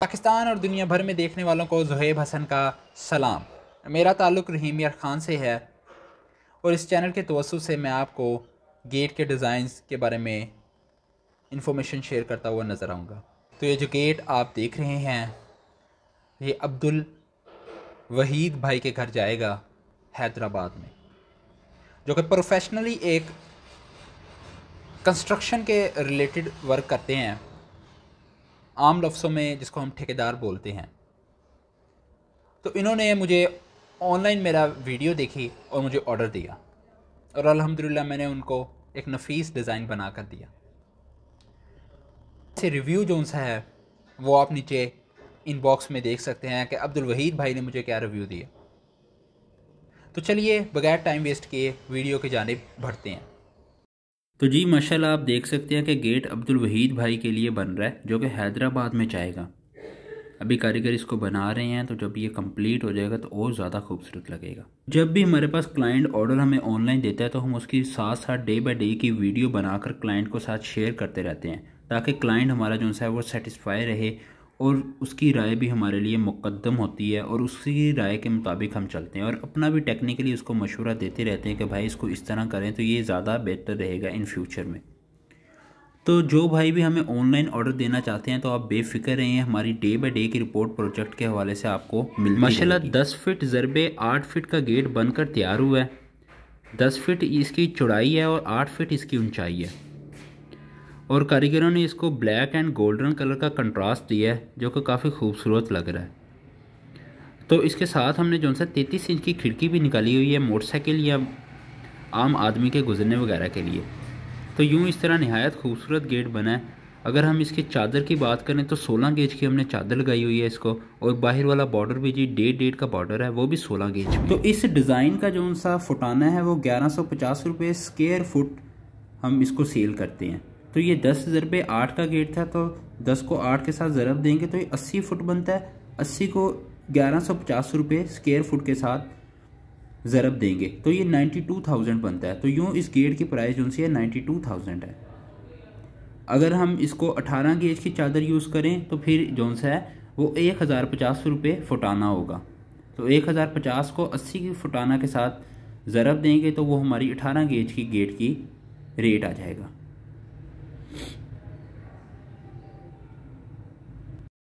पाकिस्तान और दुनिया भर में देखने वालों को जहेब हसन का सलाम मेरा ताल्लुक़ रहीम यार ख़ान से है और इस चैनल के तवसु से मैं आपको गेट के डिज़ाइंस के बारे में इंफॉर्मेशन शेयर करता हुआ नज़र आऊँगा तो ये जो गेट आप देख रहे हैं ये अब्दुल वहीद भाई के घर जाएगा हैदराबाद में जो कि प्रोफेशनली एक कंस्ट्रक्शन के रिलेटेड वर्क करते हैं आम लफ्सों में जिसको हम ठेकेदार बोलते हैं तो इन्होंने मुझे ऑनलाइन मेरा वीडियो देखी और मुझे ऑर्डर दिया और अल्हम्दुलिल्लाह मैंने उनको एक नफीस डिज़ाइन बना कर दिया से रिव्यू जो उनसा है वो आप नीचे इनबॉक्स में देख सकते हैं कि अब्दुल वहीद भाई ने मुझे क्या रिव्यू दिया तो चलिए बगैर टाइम वेस्ट किए वीडियो की जानब बढ़ते हैं तो जी माशाल्लाह आप देख सकते हैं कि गेट अब्दुल वहीद भाई के लिए बन रहा है जो कि हैदराबाद में जाएगा अभी कारीगर इसको बना रहे हैं तो जब ये कंप्लीट हो जाएगा तो और ज़्यादा खूबसूरत लगेगा जब भी हमारे पास क्लाइंट ऑर्डर हमें ऑनलाइन देता है तो हम उसकी साथ साथ डे बाई डे की वीडियो बनाकर क्लाइंट को साथ शेयर करते रहते हैं ताकि क्लाइंट हमारा जो है वो सेटिस्फाई रहे और उसकी राय भी हमारे लिए मुकदम होती है और उसकी राय के मुताबिक हम चलते हैं और अपना भी टेक्निकली उसको मशवरा देते रहते हैं कि भाई इसको इस तरह करें तो ये ज़्यादा बेहतर रहेगा इन फ्यूचर में तो जो भाई भी हमें ऑनलाइन ऑर्डर देना चाहते हैं तो आप बेफिक्र रहें हमारी डे बाई डे की रिपोर्ट प्रोजेक्ट के हवाले से आपको मिल माशा दस फिट ज़रबे आठ फिट का गेट बनकर तैयार हुआ है दस फिट इसकी चौड़ाई है और आठ फिट इसकी ऊंचाई है और कारीगरों ने इसको ब्लैक एंड गोल्डन कलर का कंट्रास्ट दिया है जो कि काफ़ी खूबसूरत लग रहा है तो इसके साथ हमने जो सा तैंतीस इंच की खिड़की भी निकाली हुई है मोटरसाइकिल या आम आदमी के गुजरने वगैरह के लिए तो यूँ इस तरह नहायत खूबसूरत गेट बना है अगर हम इसकी चादर की बात करें तो 16 गेज की हमने चादर लगाई हुई है इसको और बाहर वाला बॉर्डर भी जी डेढ़ डेढ़ का बॉर्डर है वो भी 16 गेज तो इस डिज़ाइन का जो उनका फुटाना है वो ग्यारह सौ पचास रुपये फुट हम इसको सेल करते हैं तो ये दस हज़ार पे आठ का गेट था तो दस को आठ के साथ ज़रब देंगे तो ये अस्सी फुट बनता है अस्सी को ग्यारह सौ पचास रुपये स्केयर फुट के साथ ज़रब देंगे तो ये नाइन्टी टू थाउजेंड बनता है तो यूँ इस गेट की प्राइस जो सी है नाइन्टी टू थाउजेंड है अगर हम इसको अठारह गेज की चादर यूज़ करें तो फिर जो सा है वो एक हज़ार पचास रुपये फुटाना होगा तो एक हज़ार पचास को अस्सी की फुटाना के साथ ज़रब देंगे तो वो हमारी अठारह गेज की गेट की रेट आ जाएगा